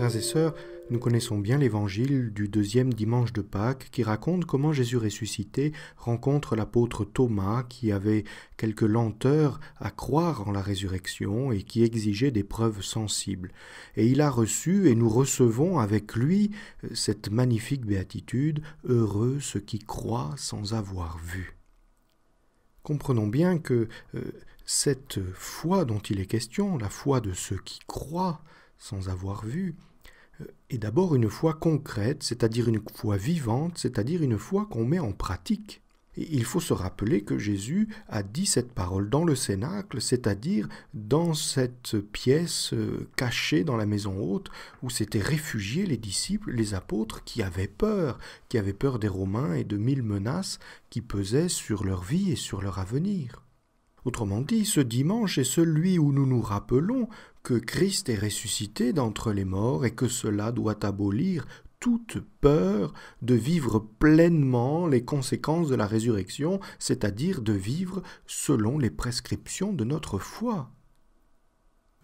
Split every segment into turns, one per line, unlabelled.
frères et sœurs, nous connaissons bien l'évangile du deuxième dimanche de Pâques qui raconte comment Jésus ressuscité rencontre l'apôtre Thomas qui avait quelque lenteur à croire en la résurrection et qui exigeait des preuves sensibles. Et il a reçu et nous recevons avec lui euh, cette magnifique béatitude Heureux ceux qui croient sans avoir vu. Comprenons bien que euh, cette foi dont il est question, la foi de ceux qui croient sans avoir vu, et d'abord une foi concrète, c'est-à-dire une foi vivante, c'est-à-dire une foi qu'on met en pratique. il faut se rappeler que Jésus a dit cette parole dans le Cénacle, c'est-à-dire dans cette pièce euh, cachée dans la maison haute où s'étaient réfugiés les disciples, les apôtres qui avaient peur, qui avaient peur des Romains et de mille menaces qui pesaient sur leur vie et sur leur avenir. Autrement dit, ce dimanche est celui où nous nous rappelons que Christ est ressuscité d'entre les morts et que cela doit abolir toute peur de vivre pleinement les conséquences de la résurrection, c'est-à-dire de vivre selon les prescriptions de notre foi.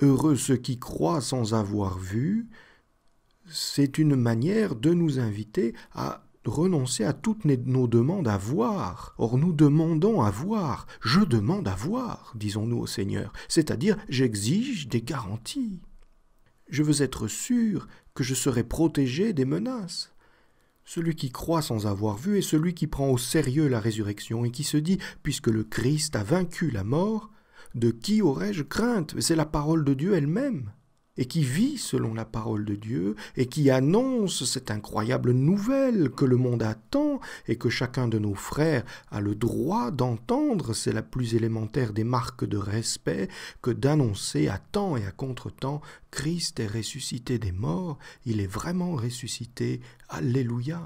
Heureux ceux qui croient sans avoir vu, c'est une manière de nous inviter à renoncer à toutes nos demandes à voir. Or nous demandons à voir, je demande à voir, disons-nous au Seigneur, c'est-à-dire j'exige des garanties. Je veux être sûr que je serai protégé des menaces. Celui qui croit sans avoir vu est celui qui prend au sérieux la résurrection et qui se dit, puisque le Christ a vaincu la mort, de qui aurais-je crainte C'est la parole de Dieu elle-même et qui vit selon la parole de Dieu, et qui annonce cette incroyable nouvelle que le monde attend et que chacun de nos frères a le droit d'entendre, c'est la plus élémentaire des marques de respect que d'annoncer à temps et à contre-temps Christ est ressuscité des morts, il est vraiment ressuscité, Alléluia.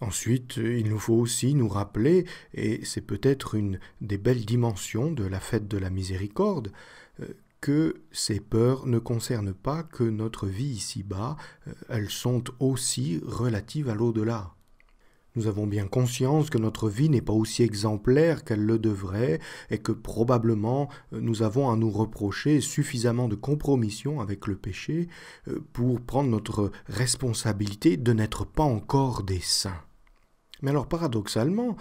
Ensuite, il nous faut aussi nous rappeler, et c'est peut-être une des belles dimensions de la fête de la miséricorde, euh, que ces peurs ne concernent pas que notre vie ici-bas, euh, elles sont aussi relatives à l'au-delà. Nous avons bien conscience que notre vie n'est pas aussi exemplaire qu'elle le devrait et que probablement euh, nous avons à nous reprocher suffisamment de compromission avec le péché euh, pour prendre notre responsabilité de n'être pas encore des saints. Mais alors paradoxalement,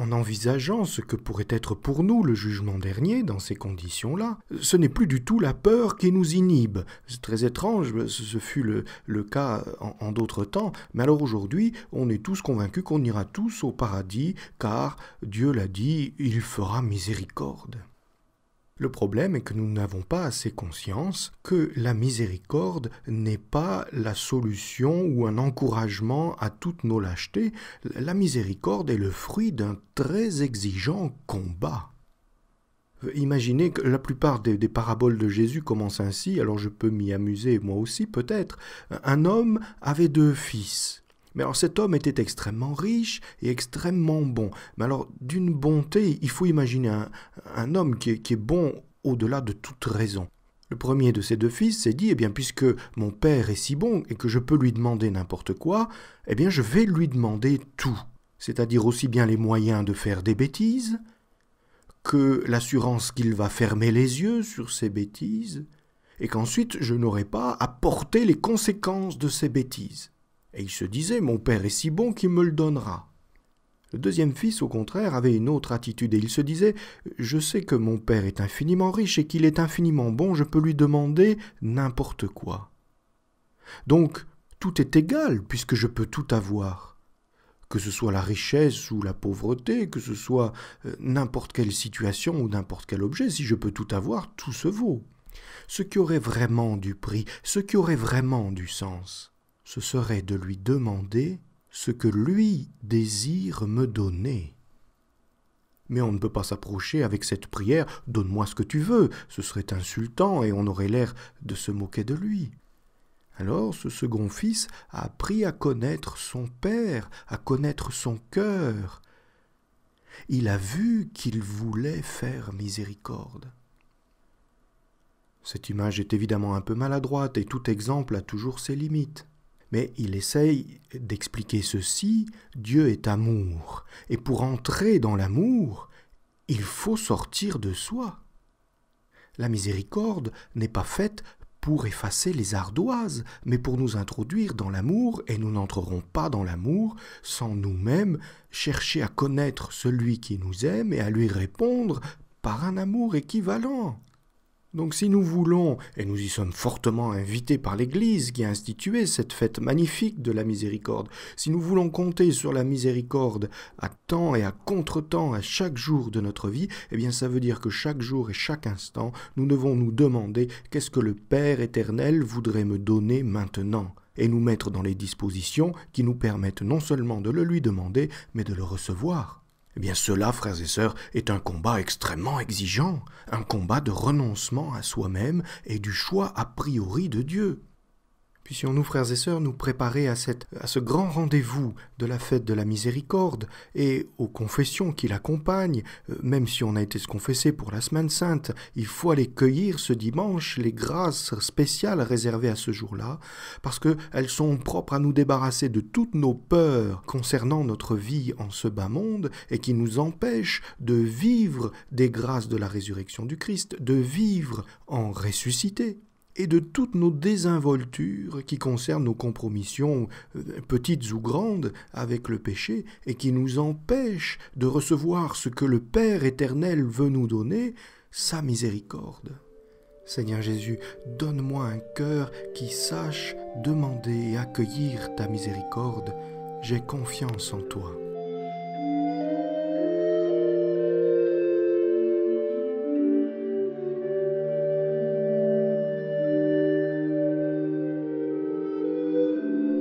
en envisageant ce que pourrait être pour nous le jugement dernier dans ces conditions-là, ce n'est plus du tout la peur qui nous inhibe. C'est très étrange, ce fut le, cas en d'autres temps, mais alors aujourd'hui, on est tous convaincus qu'on ira tous au paradis, car Dieu l'a dit, il fera miséricorde. Le problème est que nous n'avons pas assez conscience que la miséricorde n'est pas la solution ou un encouragement à toutes nos lâchetés. La miséricorde est le fruit d'un très exigeant combat. Imaginez que la plupart des, des, paraboles de Jésus commencent ainsi, alors je peux m'y amuser moi aussi peut-être. Un homme avait deux fils. Mais alors cet homme était extrêmement riche et extrêmement bon. Mais alors d'une bonté, il faut imaginer un, homme qui est, qui est bon au-delà de toute raison. Le premier de ses deux fils s'est dit, eh bien, puisque mon père est si bon et que je peux lui demander n'importe quoi, eh bien, je vais lui demander tout, c'est-à-dire aussi bien les moyens de faire des bêtises, que l'assurance qu'il va fermer les yeux sur ces bêtises, et qu'ensuite je n'aurai pas à porter les conséquences de ces bêtises et il se disait Mon père est si bon qu'il me le donnera. Le deuxième fils, au contraire, avait une autre attitude, et il se disait Je sais que mon père est infiniment riche et qu'il est infiniment bon, je peux lui demander n'importe quoi. Donc, tout est égal, puisque je peux tout avoir. Que ce soit la richesse ou la pauvreté, que ce soit euh, n'importe quelle situation ou n'importe quel objet, si je peux tout avoir, tout se vaut. Ce qui aurait vraiment du prix, ce qui aurait vraiment du sens, ce serait de lui demander ce que lui désire me donner. Mais on ne peut pas s'approcher avec cette prière Donne-moi ce que tu veux, ce serait insultant et on aurait l'air de se moquer de lui. Alors ce second fils a appris à connaître son père, à connaître son cœur. Il a vu qu'il voulait faire miséricorde. Cette image est évidemment un peu maladroite et tout exemple a toujours ses limites. Mais il essaye d'expliquer ceci, Dieu est amour, et pour entrer dans l'amour, il faut sortir de soi. La miséricorde n'est pas faite pour effacer les ardoises, mais pour nous introduire dans l'amour, et nous n'entrerons pas dans l'amour sans nous-mêmes chercher à connaître celui qui nous aime et à lui répondre par un amour équivalent. Donc si nous voulons, et nous y sommes fortement invités par l'Église qui a institué cette fête magnifique de la miséricorde, si nous voulons compter sur la miséricorde à temps et à contre-temps à chaque jour de notre vie, eh bien ça veut dire que chaque jour et chaque instant, nous devons nous demander qu'est-ce que le Père éternel voudrait me donner maintenant et nous mettre dans les dispositions qui nous permettent non seulement de le lui demander, mais de le recevoir. Eh bien cela, frères et sœurs, est un combat extrêmement exigeant, un combat de renoncement à soi-même et du choix a priori de Dieu. Puissions-nous, frères et sœurs, nous préparer à, cette, à ce grand rendez-vous de la fête de la miséricorde et aux confessions qui l'accompagnent, euh, même si on a été se confesser pour la semaine sainte, il faut aller cueillir ce dimanche les grâces spéciales réservées à ce jour-là, parce qu'elles sont propres à nous débarrasser de toutes nos peurs concernant notre vie en ce bas monde et qui nous empêchent de vivre des grâces de la résurrection du Christ, de vivre en ressuscité et de toutes nos désinvoltures qui concernent nos compromissions, euh, petites ou grandes, avec le péché, et qui nous empêchent de recevoir ce que le Père éternel veut nous donner, sa miséricorde. Seigneur Jésus, donne-moi un cœur qui sache demander et accueillir ta miséricorde. J'ai confiance en toi.